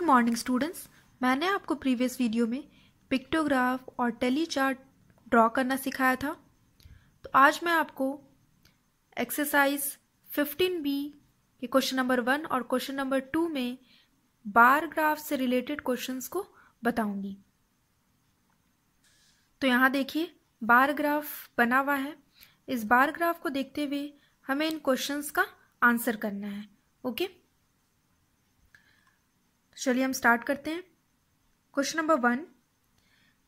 Good morning students मैंने आपको previous video में पिक्टोग्राफ और टेली चार्ट ड्रॉ करना सिखाया था तो आज मैं आपको एक्सरसाइज 15 बी के क्वेश्चन नंबर वन और क्वेश्चन नंबर टू में बार ग्राफ से रिलेटेड क्वेश्चंस को बताऊंगी तो यहाँ देखिए बार ग्राफ बना हुआ है इस बार ग्राफ को देखते हुए हमें इन क्वेश्चन का आंसर करना है ओके okay? चलिए हम स्टार्ट करते हैं question number one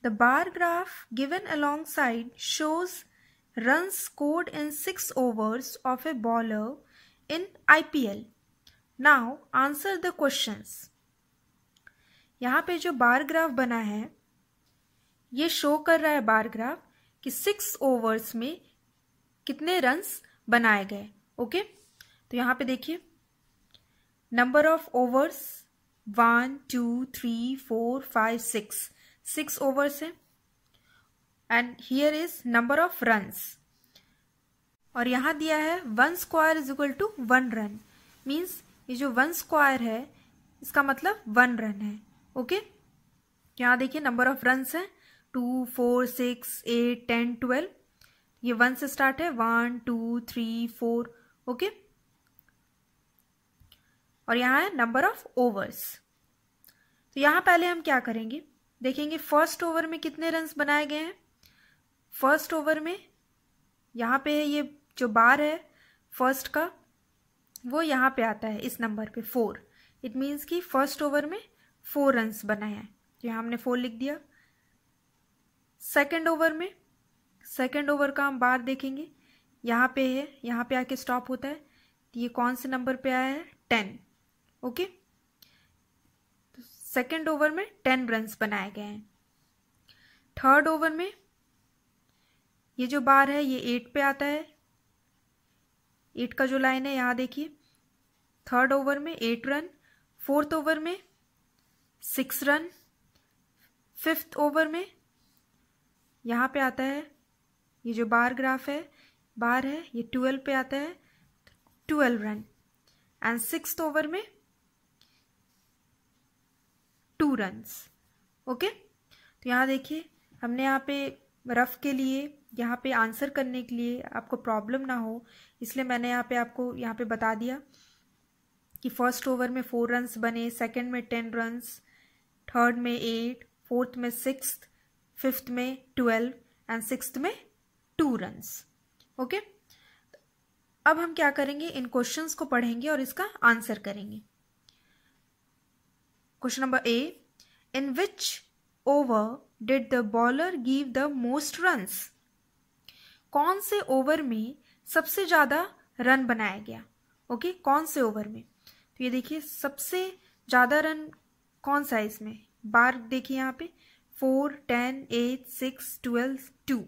the bar graph given alongside shows run six in of a bowler in I P L now answer the question यहाँ पे जो बार ग्राफ बना है ये शो कर रहा है बार ग्राफ कि सिक्स ओवर्स में कितने रन्स बनाए गए ओके तो यहाँ पे देखिए number of overs one two three four five six six overs है and here is number of runs और यहां दिया है one square is equal to one run means ये जो वन स्क्वायर है इसका मतलब वन रन है ओके okay? देखिए नंबर ऑफ रन्स है two four six eight ten twelve ये वन से स्टार्ट है one two three four okay और यहाँ है नंबर ऑफ ओवर्स तो यहाँ पहले हम क्या करेंगे देखेंगे फर्स्ट ओवर में कितने रन बनाए गए हैं फर्स्ट ओवर में यहाँ पे है ये जो बार है फर्स्ट का वो यहाँ पे आता है इस नंबर पे फोर इट मीन्स कि फर्स्ट ओवर में फोर रन बनाए हैं तो यहाँ हमने फोर लिख दिया सेकेंड ओवर में सेकेंड ओवर का हम बार देखेंगे यहाँ पे है यहाँ पे आके स्टॉप होता है तो ये कौन से नंबर पे आया है टेन ओके सेकेंड तो ओवर में टेन रन बनाए गए हैं थर्ड ओवर में ये जो बार है ये एट पे आता है एट का जो लाइन है यहाँ देखिए थर्ड ओवर में एट रन फोर्थ ओवर में सिक्स रन फिफ्थ ओवर में यहाँ पे आता है ये जो बार ग्राफ है बार है ये ट्वेल्व पे आता है twelve run and six over में टू रन्स ओके तो यहाँ देखिए हमने यहाँ पे रफ के लिए यहाँ पे आंसर करने के लिए आपको प्रॉब्लम ना हो इसलिए मैंने यहाँ पे आपको यहाँ पे बता दिया कि फर्स्ट ओवर में फोर रन्स बने सेकंड में टेन रन्स थर्ड में एट फोर्थ में सिक्स फिफ्थ में ट्वेल्व एंड सिक्स में टू रन्स ओके अब हम क्या करेंगे इन क्वेश्चंस को पढ़ेंगे और इसका आंसर करेंगे question number A in which over did the bowler give the most runs कौन से ओवर में सबसे ज़्यादा रन बनाया गया ओके okay? कौन से ओवर में तो ये देखिए सबसे ज़्यादा रन कौन सा है इसमें बार देखिए यहाँ पे four ten eight six twelve two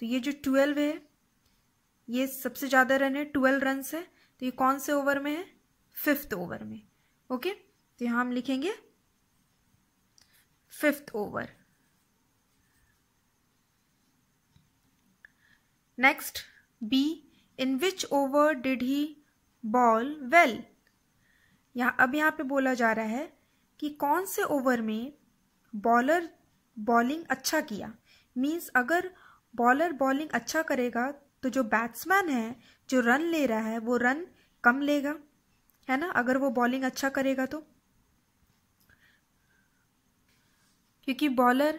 तो ये जो ट्वेल्व है ये सबसे ज़्यादा रन है ट्वेल्व रन है तो ये कौन से ओवर में है फिफ्थ ओवर में ओके okay? तो यहाँ हम लिखेंगे fifth over next B in which over did he bowl well यहाँ अब यहाँ पे बोला जा रहा है कि कौन से ओवर में बॉलर बॉलिंग अच्छा किया मीन्स अगर बॉलर बॉलिंग अच्छा करेगा तो जो बैट्समैन है जो रन ले रहा है वो रन कम लेगा है ना अगर वो बॉलिंग अच्छा करेगा तो क्योंकि बॉलर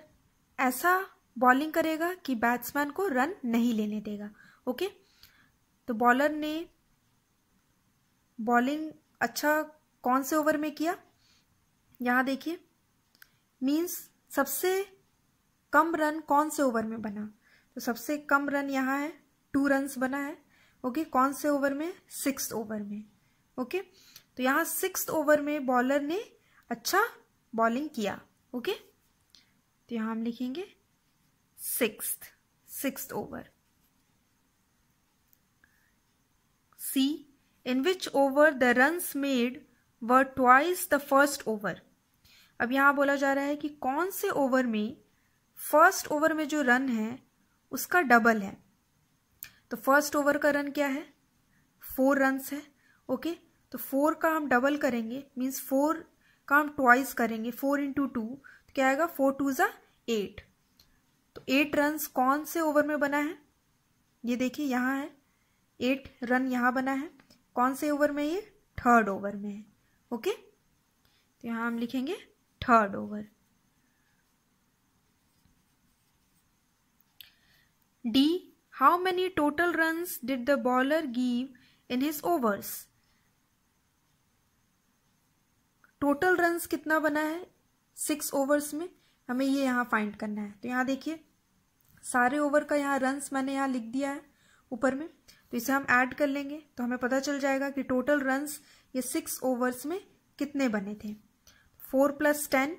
ऐसा बॉलिंग करेगा कि बैट्समैन को रन नहीं लेने देगा ओके तो बॉलर ने बॉलिंग अच्छा कौन से ओवर में किया यहाँ देखिए मीन्स सबसे कम रन कौन से ओवर में बना तो सबसे कम रन यहाँ है टू रन्स बना है ओके कौन से ओवर में सिक्स ओवर में ओके तो यहाँ सिक्स ओवर में बॉलर ने अच्छा बॉलिंग किया ओके okay? तो यहाँ हम लिखेंगे six six over C in which over the runs made were twice the first over अब यहाँ बोला जा रहा है कि कौन से ओवर में फर्स्ट ओवर में जो रन है उसका डबल है तो फर्स्ट ओवर का रन क्या है फोर रन्स है ओके तो फोर का हम डबल करेंगे मीन्स फोर का हम ट्वाइस करेंगे फोर इंटू टू तो क्या आएगा फोर टू ज़ा एट तो एट रन कौन से ओवर में बना है ये देखिए यहाँ है एट रन यहाँ बना है कौन से ओवर में ये थर्ड ओवर में है ओके तो यहाँ हम लिखेंगे third over D how many total runs did the bowler give in his overs total runs कितना बना है सिक्स ओवर्स में हमें ये यहाँ फाइंड करना है तो यहाँ देखिए सारे ओवर का यहाँ रन्स मैंने यहाँ लिख दिया है ऊपर में तो इसे हम ऐड कर लेंगे तो हमें पता चल जाएगा कि टोटल रन्स ये सिक्स ओवर्स में कितने बने थे four plus ten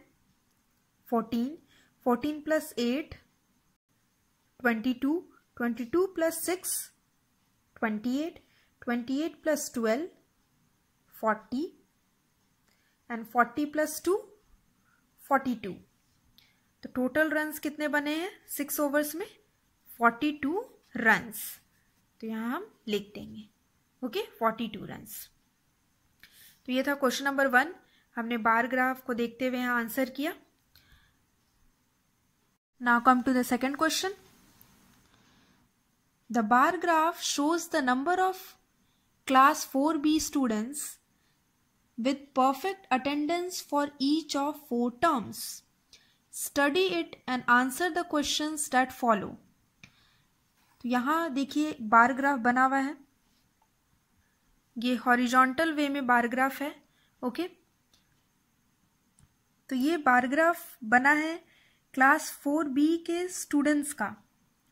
fourteen fourteen plus eight twenty two twenty two plus six twenty eight twenty eight plus twelve forty and forty plus two forty two तो टोटल रन्स कितने बने हैं six overs में forty two runs तो यहाँ हम लिख देंगे ओके फोर्टी टू रन्स तो ये था क्वेश्चन नंबर वन हमने बार ग्राफ को देखते हुए यहाँ आंसर किया now come to the second question the bar graph shows the number of class four B students with perfect attendance for each of four terms. Study it and answer the questions that follow. तो यहाँ देखिए बार graph बना हुआ है ये horizontal वे में bar graph है okay तो ये बार ग्राफ बना है क्लास फोर बी के स्टूडेंट्स का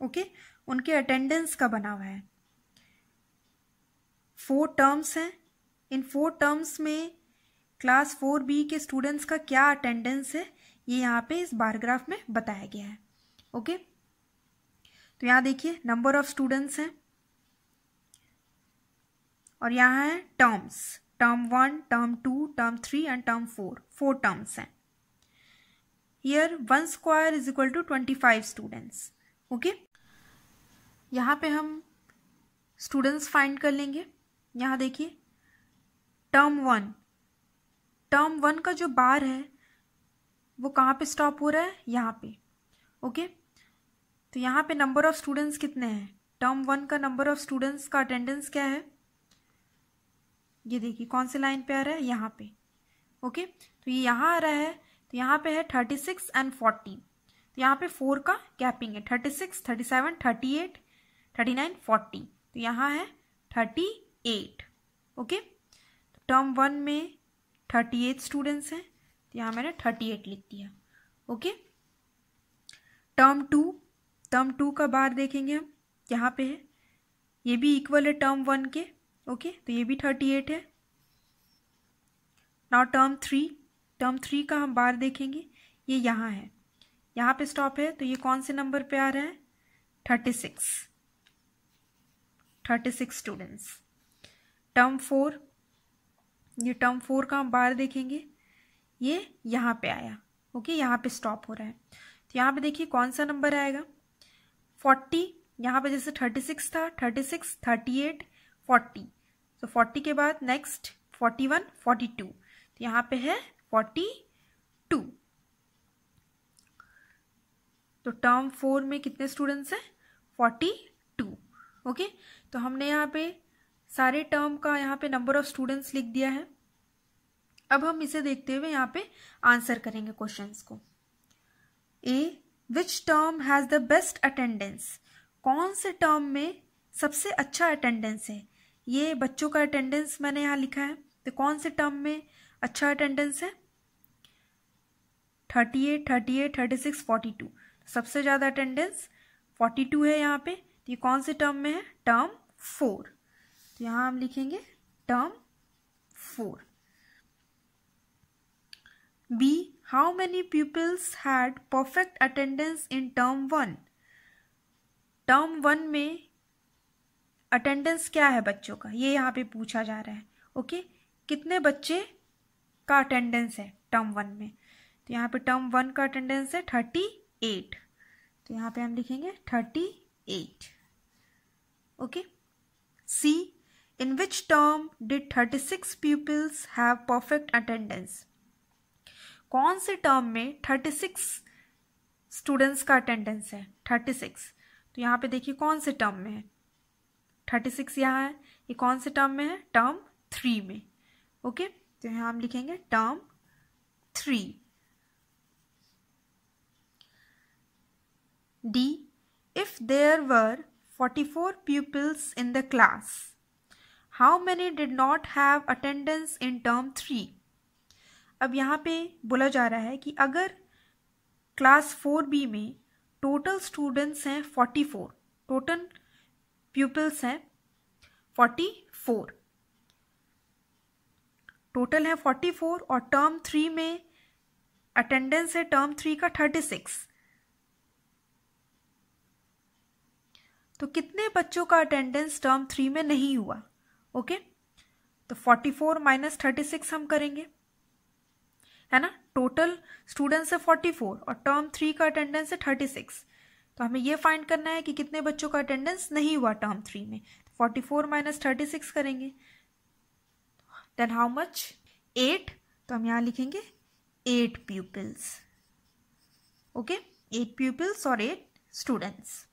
ओके उनके अटेंडेंस का बना हुआ है फोर टर्म्स हैं इन फोर टर्म्स में क्लास फोर बी के स्टूडेंट्स का क्या अटेंडेंस है ये यहाँ पे इस बारग्राफ में बताया गया है ओके तो यहाँ देखिए नंबर ऑफ स्टूडेंट्स हैं और यहाँ है terms term one term two term three and term four four terms हैं here one square is equal to twenty five students okay यहाँ पे हम स्टूडेंट्स फाइंड कर लेंगे यहाँ देखिए टर्म वन टर्म वन का जो बार है वो कहाँ पे स्टॉप हो रहा है यहाँ पे ओके तो यहाँ पे नंबर ऑफ़ स्टूडेंट्स कितने हैं टर्म वन का नंबर ऑफ़ स्टूडेंट्स का अटेंडेंस क्या है ये देखिए कौन से लाइन पे आ रहा है यहाँ पे ओके तो ये यहाँ आ रहा है तो यहाँ पे है थर्टी सिक्स एंड फोर्टी तो यहाँ पे फोर का गैपिंग है thirty six thirty seven thirty eight thirty nine forty तो यहाँ है thirty eight okay term one में थर्टी एट स्टूडेंट्स हैं तो यहाँ मैंने थर्टी एट लिख दिया okay term two term two का बार देखेंगे हम यहाँ पे है ये भी इक्वल है टर्म वन के ओके तो ये भी थर्टी एट है now term three term three का हम बार देखेंगे ये यहाँ है यहाँ पे स्टॉप है तो ये कौन से नंबर पे आ रहा है thirty six thirty six students term four ये टर्म फोर का हम बाहर देखेंगे ये यहाँ पे आया ओके यहाँ पे स्टॉप हो रहा है तो यहाँ पे देखिए कौन सा नंबर आएगा फोर्टी यहाँ पे जैसे थर्टी सिक्स था thirty six thirty eight forty तो फोर्टी के बाद next forty one forty two तो यहाँ पे है फोर्टी टू तो टर्म फोर में कितने स्टूडेंट्स हैं फोर्टी टू ओके तो हमने यहाँ पे सारे टर्म का यहाँ पे नंबर ऑफ स्टूडेंट्स लिख दिया है अब हम इसे देखते हुए यहाँ पे आंसर करेंगे क्वेश्चंस को A which term has the best attendance कौन से टर्म में सबसे अच्छा अटेंडेंस है ये बच्चों का अटेंडेंस मैंने यहाँ लिखा है तो कौन से टर्म में अच्छा अटेंडेंस है thirty eight thirty eight thirty six forty two सबसे ज़्यादा अटेंडेंस फोर्टी टू है यहाँ पे तो ये कौन से टर्म में है टर्म फोर तो हम लिखेंगे term four B how many peoples had perfect attendance in term one term one में अटेंडेंस क्या है बच्चों का ये यहां पे पूछा जा रहा है ओके कितने बच्चे का अटेंडेंस है टर्म वन में तो यहां पे टर्म वन का अटेंडेंस है थर्टी एट तो यहां पे हम लिखेंगे thirty eight okay C in which term did 36 pupils have perfect attendance कौन से टर्म में 36 स्टूडेंट्स का अटेंडेंस है 36 तो यहां पे देखिए कौन से टर्म में है थर्टी सिक्स यहाँ है ये कौन से टर्म में है टर्म थ्री में ओके तो यहाँ हम लिखेंगे term three D if there were forty four pupils in the class how many did not have attendance in term three अब यहाँ पे बोला जा रहा है कि अगर क्लास फोर बी में टोटल स्टूडेंट्स हैं फोर्टी फोर टोटल प्यूपल्स हैं फोर्टी फोर टोटल है फोर्टी फोर और टर्म थ्री में अटेंडेंस है टर्म थ्री का थर्टी सिक्स तो कितने बच्चों का अटेंडेंस टर्म थ्री में नहीं हुआ ओके तो 44 फोर माइनस थर्टी हम करेंगे है ना टोटल स्टूडेंट्स है 44 और टर्म थ्री का अटेंडेंस है 36 तो हमें ये फाइंड करना है कि कितने बच्चों का अटेंडेंस नहीं हुआ टर्म थ्री में तो forty four minus thirty six करेंगे देन हाउ मच एट तो हम यहाँ लिखेंगे eight pupils okay eight pupils और eight students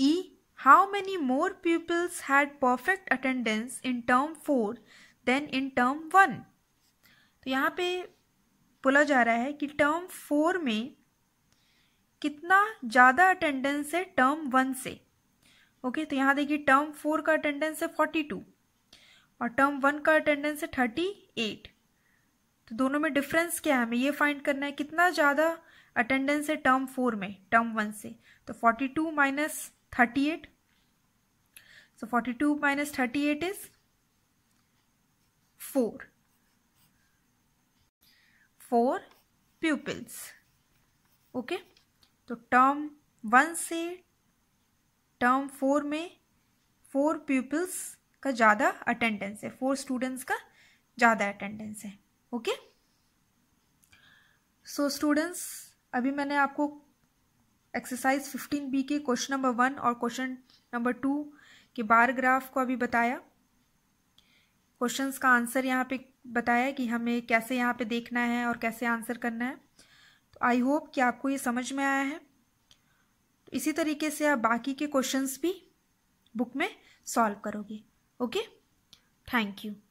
E e How many more pupils had perfect attendance in term 4 than in term 1? तो यहाँ पे बोला जा रहा है कि टर्म 4 में कितना ज़्यादा अटेंडेंस है टर्म वन से ओके तो यहाँ देखिए टर्म फोर का अटेंडेंस है फोर्टी टू और टर्म वन का अटेंडेंस है थर्टी एट तो दोनों में डिफरेंस क्या है हमें ये फाइंड करना है कितना ज़्यादा अटेंडेंस है टर्म फोर में टर्म वन से तो forty two minus thirty so forty two minus thirty eight is four four pupils okay तो टर्म वन से टर्म फोर में फोर पीपल्स का ज़्यादा अटेंडेंस है फोर स्टूडेंट्स का ज़्यादा अटेंडेंस है ओके सो स्टूडेंट्स अभी मैंने आपको एक्सरसाइज बी के क्वेश्चन नंबर वन और क्वेश्चन नंबर टू के बार ग्राफ को अभी बताया क्वेश्चंस का आंसर यहाँ पे बताया कि हमें कैसे यहाँ पे देखना है और कैसे आंसर करना है तो आई होप कि आपको ये समझ में आया है तो इसी तरीके से आप बाकी के क्वेश्चंस भी बुक में सॉल्व करोगे ओके थैंक यू